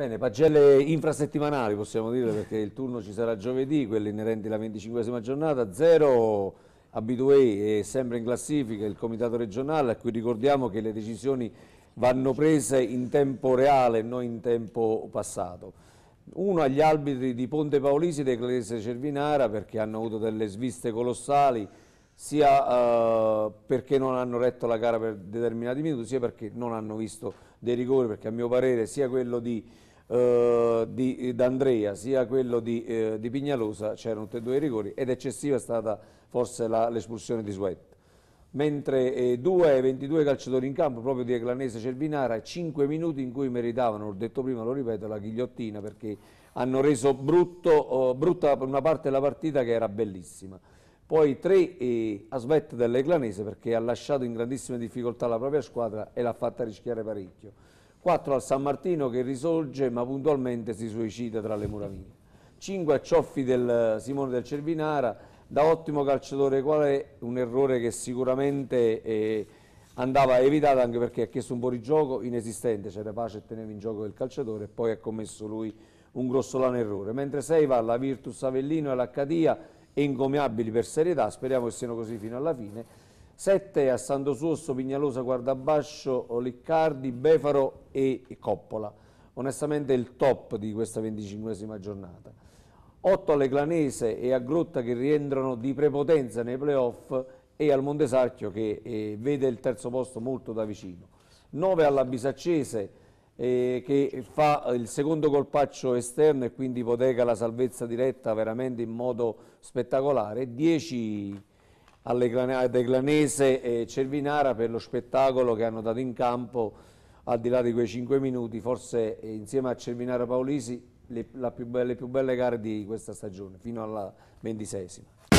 Bene, pagelle infrasettimanali possiamo dire perché il turno ci sarà giovedì, quelle inerenti alla 25esima giornata, zero abitué e sempre in classifica il comitato regionale a cui ricordiamo che le decisioni vanno prese in tempo reale, non in tempo passato. Uno agli arbitri di Ponte Paolisi e di Clese Cervinara perché hanno avuto delle sviste colossali sia eh, perché non hanno retto la gara per determinati minuti sia perché non hanno visto dei rigori perché a mio parere sia quello di eh, di eh, D'Andrea sia quello di, eh, di Pignalosa c'erano tutti e due i rigori ed eccessiva è stata forse l'espulsione di Sweat. Mentre eh, due, 22 calciatori in campo proprio di Eglanese Cervinara, 5 minuti in cui meritavano, l'ho detto prima, lo ripeto, la ghigliottina perché hanno reso brutto, oh, brutta una parte della partita che era bellissima poi tre eh, Sweat dell'Eglanese perché ha lasciato in grandissime difficoltà la propria squadra e l'ha fatta rischiare parecchio. 4 al San Martino che risorge ma puntualmente si suicida tra le muraviglie. 5 a Cioffi del eh, Simone del Cervinara, da ottimo calciatore qual è un errore che sicuramente eh, andava evitato anche perché ha chiesto un fuorigioco inesistente, c'era pace e teneva in gioco il calciatore e poi ha commesso lui un grossolano errore. Mentre 6 va alla Virtus Avellino e all'Accadia, encomiabili per serietà, speriamo che siano così fino alla fine 7 a Santo Suosso, Pignalosa, Guardabascio, Liccardi, Befaro e Coppola. Onestamente il top di questa venticinquesima giornata. 8 alle Clanese e a Grotta che rientrano di prepotenza nei playoff e al Montesarchio che eh, vede il terzo posto molto da vicino. 9 alla Bisaccese eh, che fa il secondo colpaccio esterno e quindi ipoteca la salvezza diretta veramente in modo spettacolare. 10 all'Eglanese e Cervinara per lo spettacolo che hanno dato in campo al di là di quei 5 minuti, forse insieme a Cervinara Paolisi le più, belle, le più belle gare di questa stagione fino alla ventisesima.